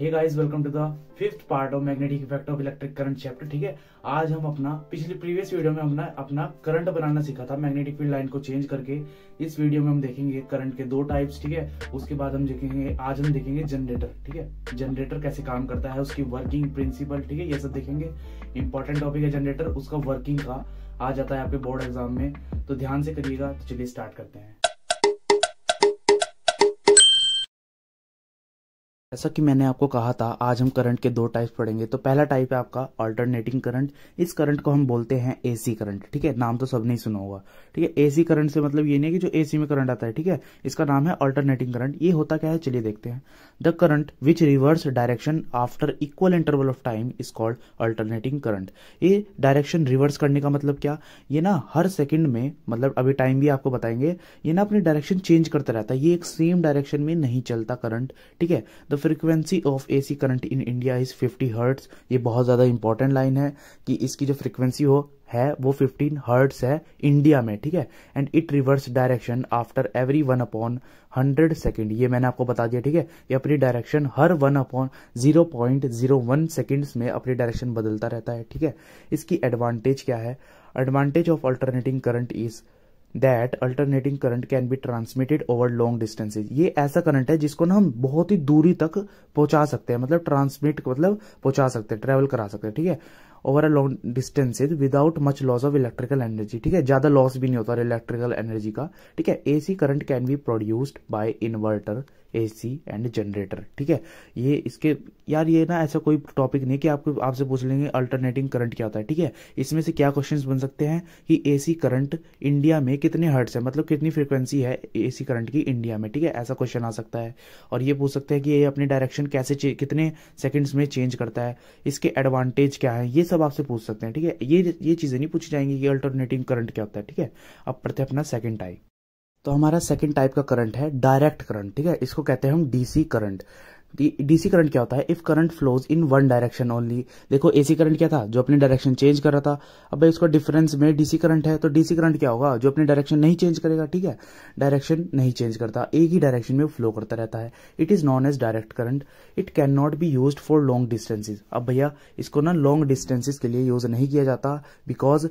hey guys welcome to the fifth part of magnetic effect of electric current chapter ठीक है आज हम अपना पिछले प्रीवियस वीडियो में हमने अपना करंट बनाना सीखा था मैग्नेटिक फील्ड लाइन को चेंज करके इस वीडियो में हम देखेंगे करंट के दो टाइप्स ठीक है उसके बाद हम देखेंगे आज हम देखेंगे जनरेटर ठीक है जनरेटर कैसे काम करता है उसकी वर्किंग प्रिंसिपल ठीक है ये सब देखेंगे इंपॉर्टेंट टॉपिक है जनरेटर उसका वर्किंग का आ जाता है आपके बोर्ड एग्जाम में तो ध्यान से करिएगा तो चलिए स्टार्ट करते हैं जैसा कि मैंने आपको कहा था आज हम करंट के दो टाइप पढ़ेंगे तो पहला टाइप है आपका अल्टरनेटिंग करंट इस करंट को हम बोलते हैं एसी करंट ठीक है नाम तो सबने ही सुना होगा ठीक है एसी करंट से मतलब ये नहीं कि जो एसी में करंट आता है ठीक है इसका नाम है अल्टरनेटिंग करंट ये होता क्या है चलिए देखते हैं the current which reverse direction after equal interval of time is called alternating current ये डायरेक्शन रिवर्स करने का मतलब क्या ये ना हर सेकेंड में मतलब अभी टाइम भी आपको बताएंगे ये ना अपनी डायरेक्शन चेंज करता रहता है ये एक सेम डायरेक्शन में नहीं चलता करंट ठीक है frequency frequency of AC current in India is 50 hertz ये बहुत ज़्यादा इंपॉर्टेंट लाइन है कि इसकी जो फ्रीक्वेंसी हो है वो 15 हर्ट्स है इंडिया में ठीक है and it reverse direction after every one upon hundred second ये मैंने आपको बता दिया ठीक है ये अपनी डायरेक्शन हर one upon zero point zero one seconds में अपनी डायरेक्शन बदलता रहता है ठीक है इसकी एडवांटेज क्या है advantage of alternating current is that alternating current can be transmitted over long distances ये ऐसा करंट है जिसको ना हम बहुत ही दूरी तक पहुंचा सकते हैं मतलब ट्रांसमिट मतलब पहुंचा सकते हैं ट्रेवल करा सकते हैं ठीक है over a long distances without much loss of electrical energy ठीक है ज्यादा लॉस भी नहीं होता इलेक्ट्रिकल एनर्जी का ठीक है AC current can be produced by inverter AC and generator ठीक है ये इसके यार ये ना ऐसा कोई टॉपिक नहीं कि आपको आपसे पूछ लेंगे अल्टरनेटिंग करंट क्या होता है ठीक है इसमें से क्या क्वेश्चंस बन सकते हैं कि एसी करंट इंडिया में कितने हर्ट्स है मतलब कितनी फ्रिक्वेंसी है एसी करंट की इंडिया में ठीक है ऐसा क्वेश्चन आ सकता है और ये पूछ सकते हैं कि ये अपने डायरेक्शन कैसे कितने सेकेंड्स में चेंज करता है इसके एडवांटेज क्या है ये सब आपसे पूछ सकते हैं ठीक है ये ये चीज़ें नहीं पूछी जाएंगी कि अल्टरनेटिंग करंट क्या होता है ठीक है अब पढ़ते हैं अपना सेकेंड टाइम तो हमारा सेकेंड टाइप का करंट है डायरेक्ट करंट ठीक है इसको कहते हैं हम डीसी करंट डीसी करंट क्या होता है if current flows in one direction only देखो एसी करंट क्या था जो अपने डायरेक्शन चेंज कर रहा था अब भाई उसका डिफरेंस में डीसी करंट है तो डीसी करंट क्या होगा जो अपने डायरेक्शन नहीं चेंज करेगा ठीक है डायरेक्शन नहीं चेंज करता एक ही डायरेक्शन में फ्लो करता रहता है it is known as direct current it can not be use for long distances अब भैया इसको ना लॉन्ग डिस्टेंसेज के लिए यूज नहीं किया जाता बिकॉज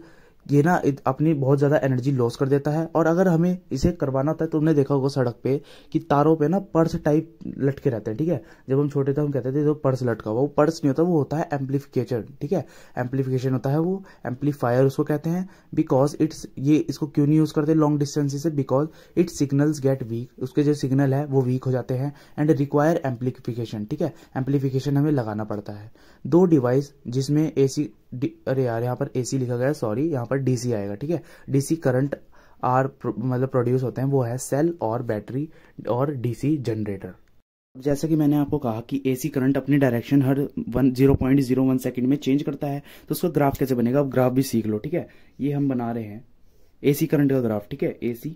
ये ना अपनी बहुत ज़्यादा एनर्जी लॉस कर देता है और अगर हमें इसे करवाना होता है तो तुमने देखा होगा सड़क पे कि तारों पे ना पर्स टाइप लटके रहते हैं ठीक है जब हम छोटे थे हम कहते थे जो पर्स लटका हुआ वो पर्स नहीं होता वो होता है एम्पलीफिकेशन ठीक है एम्पलीफिकेशन होता है वो एम्पलीफायर उसको कहते हैं बिकॉज इट्स ये इसको क्यों नहीं यूज़ करते लॉन्ग डिस्टेंस से because it signals get weak उसके जो सिग्नल है वो वीक हो जाते हैं एंड रिक्वायर एम्पलीफिकेशन ठीक है एम्पलीफिकेशन हमें लगाना पड़ता है दो डिवाइस जिसमें ए अरे यार यहाँ पर ए लिखा गया है सॉरी यहाँ पर पर डीसी आएगा ठीक है डीसी करंट आर मतलब प्रोड्यूस होते हैं वो है सेल और बैटरी और डीसी जनरेटर जैसा कि मैंने आपको कहा कि एसी करंट अपनी डायरेक्शन हर one zero point zero one second में चेंज करता है तो उसका ग्राफ कैसे बनेगा अब ग्राफ भी सीख लो ठीक है ये हम बना रहे हैं एसी करंट का ग्राफ ठीक है एसी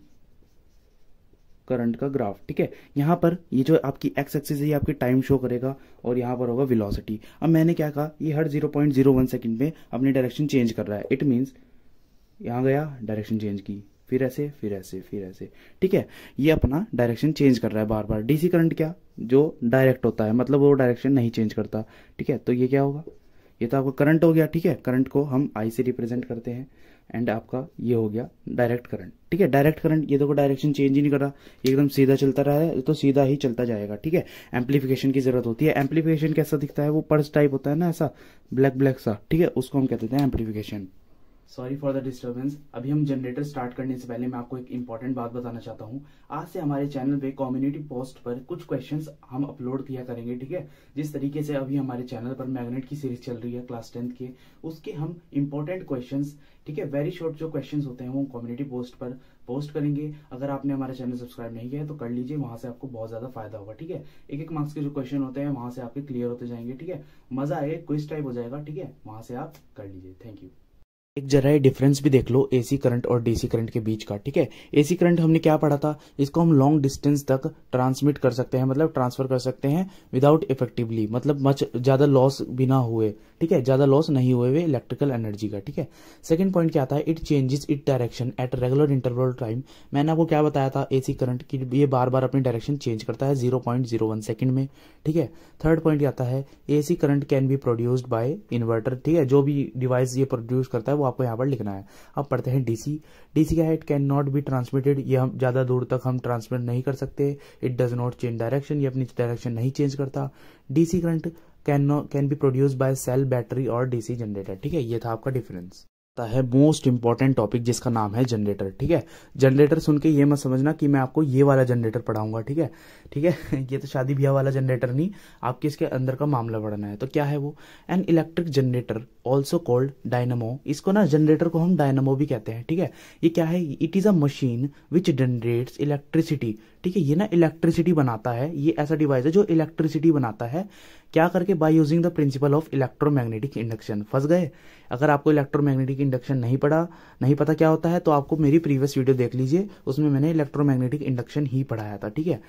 करंट का ग्राफ ठीक है यहां पर ये जो आपकी एक्स एक्सिस है ये आपकी टाइम शो करेगा और यहां पर होगा विलोसिटी अब मैंने क्या कहा ये हर वन सेकंड में अपनी डायरेक्शन चेंज कर रहा है इट मीन्स यहाँ गया डायरेक्शन चेंज की फिर ऐसे फिर ऐसे फिर ऐसे ठीक है ये अपना डायरेक्शन चेंज कर रहा है बार बार डीसी करंट क्या जो डायरेक्ट होता है मतलब वो डायरेक्शन नहीं चेंज करता ठीक है तो ये क्या होगा ये तो आपका करंट हो गया ठीक है करंट को हम आई से रिप्रेजेंट करते हैं एंड आपका ये हो गया डायरेक्ट करंट ठीक है डायरेक्ट करंट ये देखो डायरेक्शन चेंज ही नहीं कर रहा एकदम सीधा चलता रहा है तो सीधा ही चलता जाएगा ठीक है एम्पलीफिकेशन की जरूरत होती है एम्पलीफिकेशन कैसा दिखता है वो पर्स टाइप होता है ना ऐसा ब्लैक ब्लैक सा ठीक है उसको हम कहते हैं amplification sorry for the disturbance अभी हम जनरेटर स्टार्ट करने से पहले मैं आपको एक इम्पॉर्टेंट बात बताना चाहता हूँ आज से हमारे चैनल पे कम्युनिटी पोस्ट पर कुछ क्वेश्चंस हम अपलोड किया करेंगे ठीक है जिस तरीके से अभी हमारे चैनल पर मैग्नेट की सीरीज चल रही है क्लास टेंथ के उसके हम इम्पोर्टेंट क्वेश्चन ठीक है वेरी शॉर्ट जो क्वेश्चन होते हैं वो कम्युनिटी पोस्ट पर पोस्ट करेंगे अगर आपने हमारे चैनल सब्सक्राइब नहीं किया है तो कर लीजिए वहां से आपको बहुत ज्यादा फायदा होगा ठीक है एक एक मार्क्स के जो क्वेश्चन होते हैं वहां से आपके क्लियर होते जाएंगे ठीक है मजा आएगा क्विज टाइप हो जाएगा ठीक है वहां से आप कर लीजिए थैंक यू एक जरा डिफरेंस भी देख लो एसी करंट और डीसी करंट के बीच का ठीक है एसी करंट हमने क्या पढ़ा था इसको हम लॉन्ग डिस्टेंस तक ट्रांसमिट कर सकते हैं मतलब ट्रांसफर कर सकते हैं विदाउट इफेक्टिवली मतलब मच ज्यादा लॉस बिना हुए ठीक है ज्यादा लॉस नहीं हुए हुए इलेक्ट्रिकल एनर्जी का ठीक है सेकंड पॉइंट क्या था it changes it direction at regular interval time मैंने आपको क्या बताया था एसी करंट की ये बार बार अपनी डायरेक्शन चेंज करता है zero zero point one second में ठीक है थर्ड पॉइंट आता है AC current can be produced by inverter ठीक है जो भी डिवाइस ये प्रोड्यूस करता है वो आपको यहाँ पर लिखना है अब पढ़ते हैं डीसी डीसी का हेड कैन नॉट बी ट्रांसमिटेड ये हम ज़्यादा दूर तक हम ट्रांसमिट नहीं कर सकते it does not change direction ये अपनी डायरेक्शन नहीं चेंज करता DC current can can be produce by cell battery और डीसी जनरेटर ठीक है ये था आपका डिफरेंस आता है मोस्ट इंपॉर्टेंट टॉपिक जिसका नाम है जनरेटर ठीक है जनरेटर सुन के ये मत समझना कि मैं आपको ये वाला जनरेटर पढ़ाऊंगा ठीक है ठीक है ये तो शादी ब्याह वाला जनरेटर नहीं आपके इसके अंदर का मामला पढ़ना है तो क्या है वो an electric generator also called dynamo इसको ना जनरेटर को हम डायनमो भी कहते हैं ठीक है ये क्या है it is a machine which generates electricity ठीक है ये ना इलेक्ट्रिसिटी बनाता है ये ऐसा डिवाइस है जो इलेक्ट्रिसिटी बनाता है क्या करके by using the principle of electromagnetic induction फंस गए अगर आपको इलेक्ट्रोमैग्नेटिक इंडक्शन नहीं पढ़ा नहीं पता क्या होता है तो आपको मेरी प्रीवियस वीडियो देख लीजिए उसमें मैंने इलेक्ट्रोमैग्नेटिक इंडक्शन ही पढ़ाया था ठीक है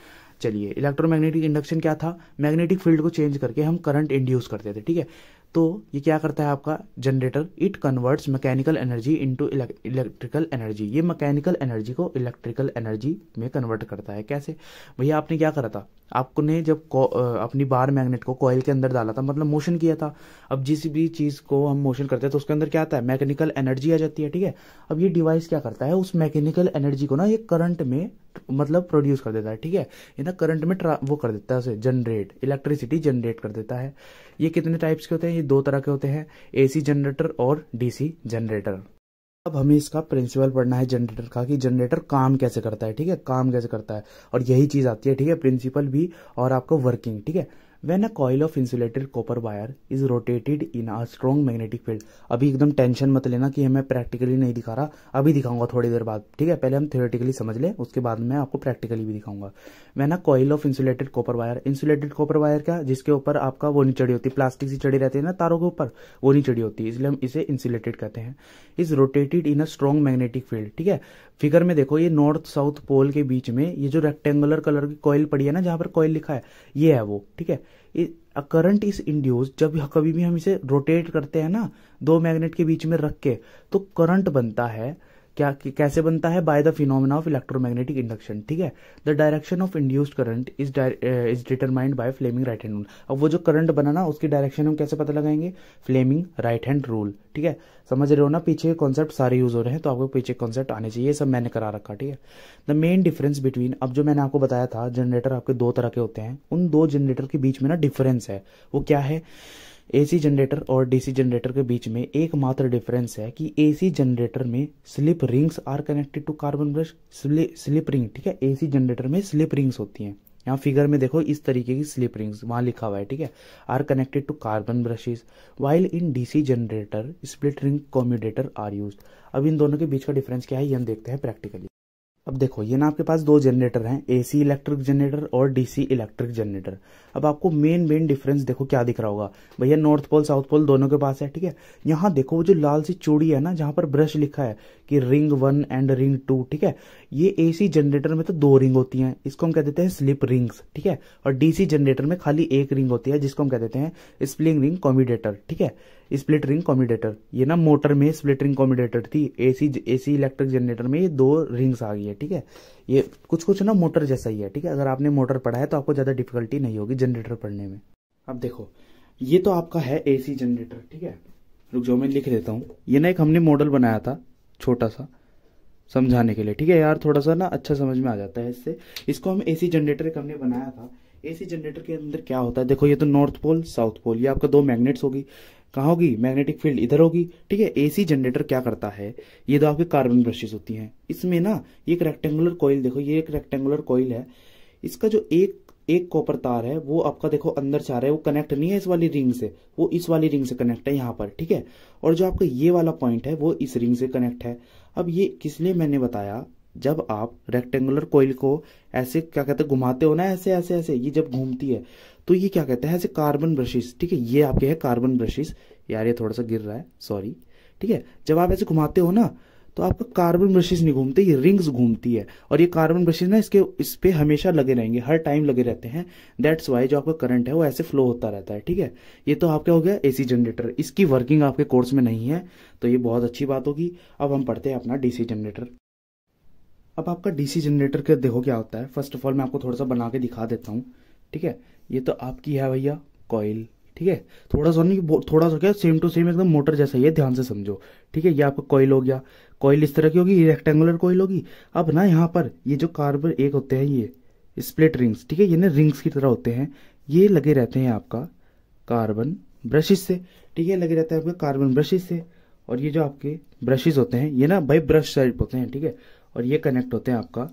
चलिए इलेक्ट्रोमैग्नेटिक इंडक्शन क्या था मैग्नेटिक फील्ड को चेंज करके हम करंट इंड्यूस करते थे ठीक है तो ये क्या करता है आपका generator it converts mechanical energy into electrical energy ये मैकेनिकल एनर्जी को इलेक्ट्रिकल एनर्जी में कन्वर्ट करता है कैसे भैया आपने क्या करा था आपने जब अपनी बार मैग्नेट को कॉयल के अंदर डाला था मतलब मोशन किया था अब जिस भी चीज़ को हम मोशन करते हैं तो उसके अंदर क्या आता है मैकेनिकल एनर्जी आ जाती है ठीक है अब ये डिवाइस क्या करता है उस मैकेनिकल एनर्जी को ना ये करंट में मतलब प्रोड्यूस कर देता है ठीक है ये ना करंट में वो कर देता है उसे जनरेट इलेक्ट्रिसिटी जनरेट कर देता है ये कितने टाइप्स के होते हैं ये दो तरह के होते हैं एसी जनरेटर और डीसी जनरेटर अब हमें इसका प्रिंसिपल पढ़ना है जनरेटर का कि जनरेटर काम कैसे करता है ठीक है काम कैसे करता है और यही चीज आती है ठीक है प्रिंसिपल भी और आपका वर्किंग ठीक है when a coil of insulated copper wire is rotated in a strong magnetic field अभी एकदम टेंशन मत लेना कि मैं प्रैक्टिकली नहीं दिखा रहा अभी दिखाऊंगा थोड़ी देर बाद ठीक है पहले हम थियोरेटिकली समझ लें उसके बाद मैं आपको प्रैक्टिकली भी दिखाऊंगा when a coil of insulated copper wire insulated copper wire क्या जिसके ऊपर आपका वो नहीं चढ़ी होती प्लास्टिक सी चढ़ी रहती है ना तारों के ऊपर वो नहीं चढ़ी होती इसलिए हम इसे इंसुलेटेड कहते हैं is rotated in a strong magnetic field ठीक है फिगर में देखो ये नॉर्थ साउथ पोल के बीच में ये जो रेक्टेंगुलर कलर की कॉइल पड़ी है ना जहां पर कॉयल लिखा है ये है वो ठीक है करंट इज इंड्यूस जब कभी भी हम इसे रोटेट करते हैं ना दो मैग्नेट के बीच में रख के तो करंट बनता है क्या कैसे बनता है by the phenomena of electromagnetic induction ठीक है the direction of induced current is is determined by Fleming right hand rule अब वो जो करंट बना ना उसकी डायरेक्शन हम कैसे पता लगाएंगे फ्लेमिंग राइट हैंड रूल ठीक है समझ रहे हो ना पीछे कॉन्सेप्ट सारे यूज हो रहे हैं तो आपको पीछे कॉन्सेप्ट आने चाहिए सब मैंने करा रखा ठीक है द मेन डिफरेंस बिटवीन अब जो मैंने आपको बताया था जनरेटर आपके दो तरह के होते हैं उन दो जनरेटर के बीच में ना डिफरेंस है वो क्या है एसी जनरेटर और डीसी जनरेटर के बीच में एकमात्र डिफरेंस है कि एसी जनरेटर में slip rings are connected to carbon brush slip ring ठीक है एसी जनरेटर में स्लिप रिंग्स होती हैं यहाँ फिगर में देखो इस तरीके की स्लिप रिंग्स वहां लिखा हुआ है ठीक है are connected to carbon brushes while in DC generator split ring commutator are use अब इन दोनों के बीच का डिफरेंस क्या है ये हम देखते हैं प्रैक्टिकली अब देखो ये ना आपके पास दो जनरेटर हैं एसी इलेक्ट्रिक जनरेटर और डीसी इलेक्ट्रिक जनरेटर अब आपको मेन मेन डिफरेंस देखो क्या दिख रहा होगा भैया नॉर्थ पोल साउथ पोल दोनों के पास है ठीक है यहाँ देखो वो जो लाल सी चूड़ी है ना जहाँ पर ब्रश लिखा है कि ring one and ring two ठीक है ये एसी जनरेटर में तो दो रिंग होती हैं इसको हम कह देते हैं स्लिप रिंग्स ठीक है और डीसी जनरेटर में खाली एक रिंग होती है जिसको हम कह देते हैं स्प्लिंग रिंग कॉम्बिडेटर ठीक है स्प्लिट रिंग कॉम्बिडेटर ये ना मोटर में स्प्लिट रिंग कॉम्बिडेटर थी एसी एसी इलेक्ट्रिक जनरेटर में ये दो रिंग्स आ गई है ठीक है ये कुछ कुछ ना मोटर जैसा ही है ठीक है अगर आपने मोटर पढ़ा है तो आपको ज़्यादा डिफिकल्टी नहीं होगी जनरेटर पढ़ने में अब देखो ये तो आपका है एसी जनरेटर ठीक है रुक जाओ मैं लिख देता हूँ ये ना एक हमने मॉडल बनाया था छोटा सा समझाने के लिए ठीक है यार थोड़ा सा ना अच्छा समझ में आ जाता है इससे इसको हम एसी जनरेटर एक हमने बनाया था एसी जनरेटर के अंदर क्या होता है देखो ये तो नॉर्थ पोल साउथ पोल ये आपका दो मैग्नेट्स होगी कहाँ होगी मैग्नेटिक फील्ड इधर होगी ठीक है एसी जनरेटर क्या करता है ये दो आपके कार्बन ब्रशेस होती हैं इसमें ना ये एक रेक्टेंगुलर कोयल देखो ये एक रेक्टेंगुलर कोयल है इसका जो एक एक कॉपर तार है वो आपका देखो अंदर जा रहा है वो कनेक्ट नहीं है इस वाली रिंग से वो इस वाली रिंग से कनेक्ट है यहाँ पर ठीक है और जो आपका ये वाला पॉइंट है वो इस रिंग से कनेक्ट है अब ये किस लिए मैंने बताया जब आप रेक्टेंगुलर कोयल को ऐसे क्या कहते हैं घुमाते हो ना ऐसे ऐसे ऐसे ये जब घूमती है तो ये क्या कहते हैं ऐसे कार्बन ब्रशेस ठीक है ये आपके है कार्बन ब्रशेस यार ये थोड़ा सा गिर रहा है सॉरी ठीक है जब आप ऐसे घुमाते हो ना तो आपका कार्बन ब्रशेस नहीं घूमते ये रिंग्स घूमती है और ये कार्बन ब्रशेस ना इसके इस पर हमेशा लगे रहेंगे हर टाइम लगे रहते हैं दैट्स वाई जो आपका करंट है वो ऐसे फ्लो होता रहता है ठीक है ये तो आपका हो गया एसी जनरेटर इसकी वर्किंग आपके कोर्स में नहीं है तो ये बहुत अच्छी बात होगी अब हम पढ़ते हैं अपना डीसी जनरेटर अब आपका डीसी जनरेटर के देखो क्या होता है फर्स्ट ऑफ ऑल मैं आपको थोड़ा सा बना के दिखा देता हूँ ठीक है ये तो आपकी है भैया कॉयल ठीक है थोड़ा सा नहीं थोड़ा सा क्या सेम टू सेम एकदम मोटर जैसा ही है ध्यान से समझो ठीक है ये आपका कॉयल हो गया कॉयल इस तरह की होगी रेक्टेंगुलर कॉयल होगी अब ना यहाँ पर ये जो कार्बन एक होते हैं ये स्प्लिट रिंग्स ठीक है ये ना रिंग्स की तरह होते हैं ये लगे रहते हैं आपका कार्बन ब्रशेज से ठीक है लगे रहते हैं आपके कार्बन ब्रशेज से और ये जो आपके ब्रशेज होते हैं ये ना भाई ब्रश टाइप होते हैं ठीक है और ये कनेक्ट होते हैं आपका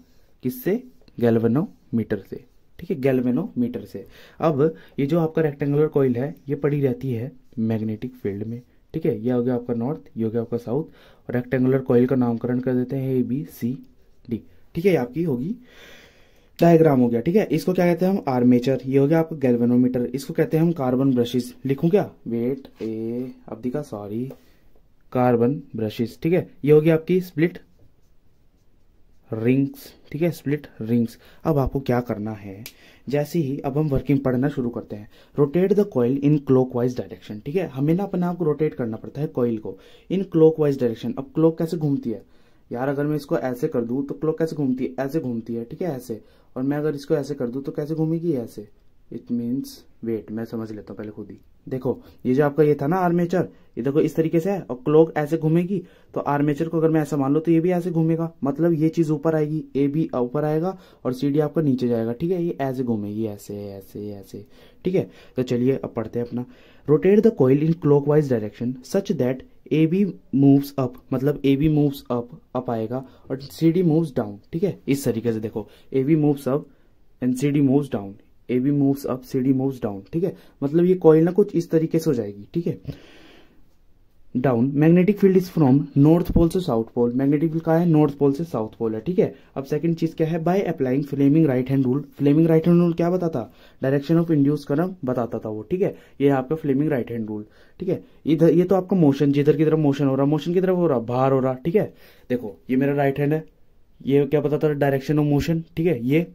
किससे गैल्वेनोमीटर से ठीक है गैल्वेनोमीटर से अब ये जो आपका रेक्टेंगुलर कॉइल है ये पड़ी रहती है मैग्नेटिक फील्ड में ठीक है ये हो गया आपका नॉर्थ ये हो गया आपका साउथ और रेक्टेंगुलर कॉइल का नामकरण कर देते हैं ए बी सी डी ठीक है ये आपकी होगी डायग्राम हो गया ठीक है इसको क्या कहते हैं हम आर्मेचर ये हो गया आपका गैल्वेनोमीटर इसको कहते हैं हम कार्बन ब्रशेस लिखूं क्या वेट ए अब दिखा सॉरी कार्बन ब्रशेस ठीक है ये हो गया आपकी स्प्लिट रिंग्स ठीक है स्प्लिट रिंग्स अब आपको क्या करना है जैसे ही अब हम वर्किंग पढ़ना शुरू करते हैं rotate the coil in wise direction ठीक है हमें ना अपने आपको रोटेट करना पड़ता है कॉइल को इन वाइज डायरेक्शन अब क्लॉक कैसे घूमती है यार अगर मैं इसको ऐसे कर दू तो क्लॉक कैसे घूमती है ऐसे घूमती है ठीक है ऐसे और मैं अगर इसको ऐसे कर दू तो कैसे घूमेगी ऐसे इट मीन्स वेट मैं समझ लेता हूँ पहले खुद ही देखो ये जो आपका ये था ना आर्मेचर ये देखो इस तरीके से है और क्लॉक ऐसे घूमेगी तो आर्मेचर को अगर मैं ऐसा मान लू तो ये भी ऐसे घूमेगा मतलब ये चीज ऊपर आएगी ए बी ऊपर आएगा और सी डी आपका नीचे जाएगा ठीक है ये ऐसे घूमेगी ऐसे ऐसे ऐसे ठीक है तो चलिए अब पढ़ते हैं अपना rotate the coil in clockwise direction such that A B moves up मतलब A B moves up up आएगा और सी डी मूव्स डाउन ठीक है इस तरीके से देखो A B moves up and C D moves down A B moves up C D moves down ठीक है मतलब ये कॉइल ना कुछ इस तरीके से हो जाएगी ठीक है down magnetic field is from north pole से साउथ पोल मैग्नेटिक फील्ड कहा है नॉर्थ पोल से साउथ पोल है ठीक है अब सेकंड चीज क्या है by applying Fleming right hand rule Fleming right hand rule क्या बताता डायरेक्शन ऑफ इंड्यूस करम बताता था वो ठीक है ये आपका फ्लेमिंग राइट हैंड रूल ठीक है इधर ये तो आपका मोशन जिधर की तरफ मोशन हो रहा मोशन की तरफ हो रहा बाहर हो रहा ठीक है देखो ये मेरा राइट हैंड है ये क्या बताता डायरेक्शन ऑफ मोशन ठीक है ये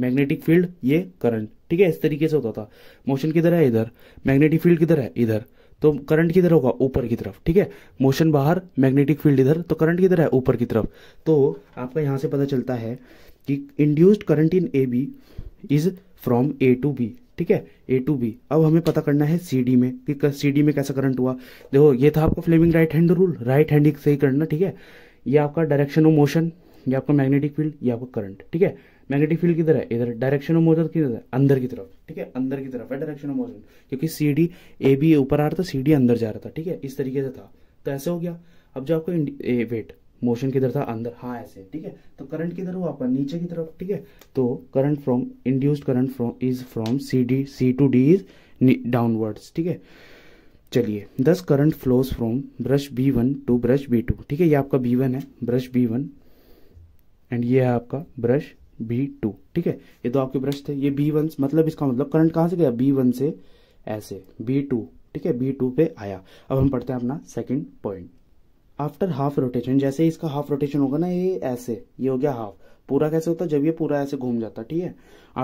मैग्नेटिक फील्ड ये करंट ठीक है इस तरीके से होता था मोशन किधर है इधर मैग्नेटिक फील्ड किधर है इधर तो करंट किधर होगा ऊपर की तरफ ठीक है मोशन बाहर मैग्नेटिक फील्ड इधर तो करंट किधर है ऊपर की तरफ तो आपका यहां से पता चलता है कि induced current in A B is from A to B ठीक है ए टू बी अब हमें पता करना है सी डी में कि सी डी में कैसा करंट हुआ देखो ये था आपका Fleming right hand rule right hand से ही करना ठीक है ये आपका डायरेक्शन ऑफ मोशन ये आपका मैग्नेटिक फील्ड ये आपका करंट ठीक है मैग्नेटिक फील्ड किधर है इधर डायरेक्शन ऑफ मोशन किधर है अंदर की तरफ ठीक है अंदर की तरफ है डायरेक्शन ऑफ मोशन क्योंकि सी डी ए बी ऊपर आ रहा था सी डी अंदर जा रहा था ठीक है इस तरीके से था तो ऐसे हो गया अब जो आपको ए, वेट मोशन किधर था अंदर हाँ ऐसे ठीक है तो करंट किधर हुआ आपका नीचे की तरफ ठीक है तो current from induced current from is from C D C to D is downwards ठीक है चलिए thus current flows from brush B one to brush B two ठीक है ये आपका बी वन है ब्रश बी वन एंड ये है आपका ब्रश बी टू ठीक है ये दो आपके ब्रश थे ये बी वन मतलब इसका मतलब करंट कहाँ से गया बी वन से ऐसे बी टू ठीक है बी टू पे आया अब हम पढ़ते हैं अपना second point after half rotation जैसे इसका हाफ रोटेशन होगा ना ये ऐसे ये हो गया हाफ पूरा कैसे होता है जब ये पूरा ऐसे घूम जाता ठीक है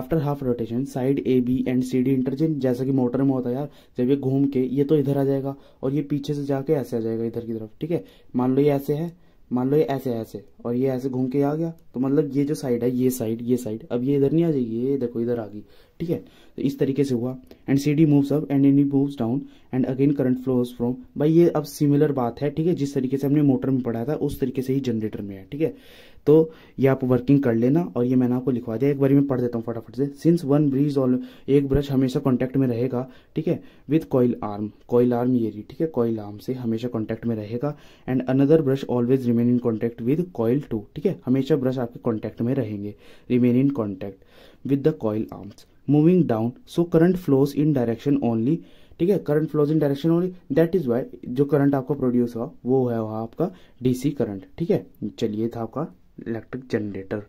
after half rotation side A B and C D interchange जैसा कि मोटर में होता है यार जब ये घूम के ये तो इधर आ जाएगा और ये पीछे से जाके ऐसे आ जाएगा इधर की तरफ ठीक है मान लो ये ऐसे है मान लो ये ऐसे ऐसे और ये ऐसे घूम के आ गया तो मतलब ये जो साइड है ये साइड ये साइड अब ये इधर नहीं आ जाएगी ये देखो इधर आ गई ठीक है तो इस तरीके से हुआ and C D moves up and any moves down and again current flows from भाई ये अब सिमिलर बात है ठीक है जिस तरीके से हमने मोटर में पढ़ा था उस तरीके से ही जनरेटर में है ठीक है तो ये आप वर्किंग कर लेना और ये मैंने आपको लिखवा दिया एक बार मैं पढ़ देता हूँ फटाफट से सिंस वन ब्रिज ऑल एक ब्रश हमेशा कॉन्टेक्ट में रहेगा ठीक है with coil arm coil arm ये ठीक है कॉयल आर्म से हमेशा कॉन्टेक्ट में रहेगा and another brush always remain in contact with coil two ठीक है हमेशा ब्रश आपके कॉन्टेक्ट में रहेंगे remain in contact with the coil arms moving down so current flows in direction only ठीक है current flows in direction only that is why जो current आपका प्रोड्यूस हुआ वो है वहाँ आपका डीसी करंट ठीक है चलिए था आपका इलेक्ट्रिक जनरेटर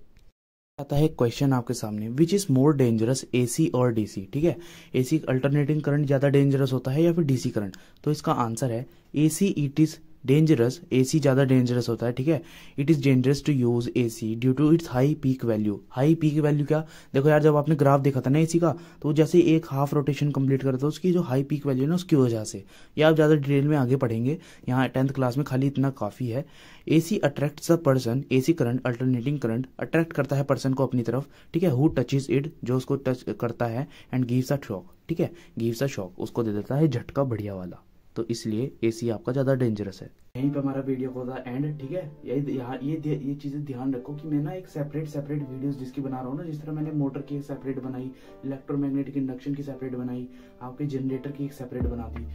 आता है क्वेश्चन आपके सामने which is more dangerous AC और डीसी ठीक है एसी अल्टरनेटिंग करंट ज्यादा डेंजरस होता है या फिर डीसी करंट तो इसका आंसर है AC it is dangerous A C ज़्यादा डेंजरस होता है ठीक है it is dangerous to use A C due to its high peak value high peak value क्या देखो यार जब आपने ग्राफ देखा था ना ए सी का तो जैसे एक हाफ रोटेशन कंप्लीट करता है उसकी जो हाई पीक वैल्यू है ना उसकी वजह से या आप ज़्यादा डिटेल में आगे पढ़ेंगे यहाँ टेंथ क्लास में खाली इतना काफ़ी है A C attracts a person A C current alternating current attract करता है पर्सन को अपनी तरफ ठीक है हु टचिज इट जो उसको टच करता है एंड गिव्स अ शॉक ठीक है गिव्स अ शॉक उसको दे देता है झटका बढ़िया वाला तो इसलिए एसी आपका ज़्यादा डेंजरस है यहीं पे हमारा वीडियो को एंड ठीक है यही यहाँ ये ये चीज़ें ध्यान रखो कि मैं ना एक सेपरेट सेपरेट वीडियोस जिसकी बना रहा हूँ ना जिस तरह मैंने मोटर की एक सेपरेट बनाई इलेक्ट्रोमैग्नेटिक इंडक्शन की सेपरेट बनाई आपके जनरेटर की एक सेपरेट बना दी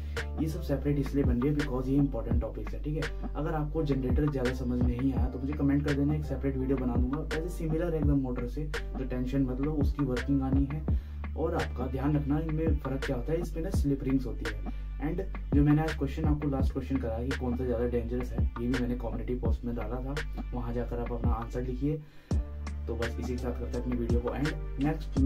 ये सब सेपरेट इसलिए बन रही है बिकॉज ये इंपॉर्टेंट टॉपिक्स है ठीक है अगर आपको जनरेटर ज़्यादा समझ नहीं आया तो मुझे कमेंट कर देना एक सेपरेट वीडियो बना दूंगा ए सिमिलर है एकदम मोटर से तो टेंशन मतलब उसकी वर्किंग आनी है और आपका ध्यान रखना इनमें फ़र्क क्या होता है इसमें ना स्लिप रिंग्स होती है एंड जो मैंने आज क्वेश्चन आपको लास्ट क्वेश्चन करा कि कौन सा ज़्यादा डेंजरस है ये भी मैंने कॉम्युनिटी पोस्ट में डाला था वहाँ जाकर आप अपना आंसर लिखिए तो बस इसी के साथ करते हैं अपनी वीडियो को एंड नेक्स्ट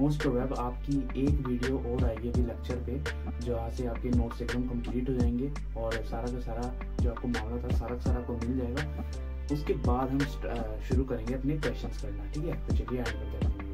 मोस्ट वेब आपकी एक वीडियो और आएगी अभी लेक्चर पे जहाँ से आपके नोट्स एकदम कंप्लीट हो जाएंगे और सारा का सारा जो आपको मामला था सारा का सारा आपको मिल जाएगा उसके बाद हम शुरू करेंगे अपने क्वेश्चंस करना ठीक है तो चलिए आगे बढ़ते हैं